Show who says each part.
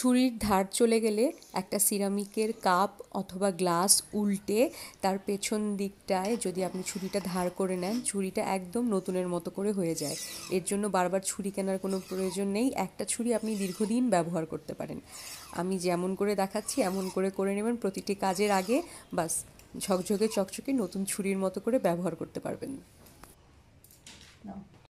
Speaker 1: ছুরির ধার চলে গেলে
Speaker 2: একটা সিরামিকের কাপ অথবা গ্লাস উল্টে তার পেছন দিকটায় যদি আপনি ছুরিটা ধার করে নেন ছুরিটা একদম নতুনের মতো করে হয়ে যায় এর জন্য বারবার ছুরি কেনার কোনো প্রয়োজন নেই একটা ছুরি আপনি দীর্ঘদিন ব্যবহার করতে পারেন আমি যেমন করে দেখাচ্ছি এমন করে করে নেবেন প্রতিটি কাজের আগে বাস ঝকঝকে চকচকে নতুন ছুরির মতো করে ব্যবহার করতে পারবেন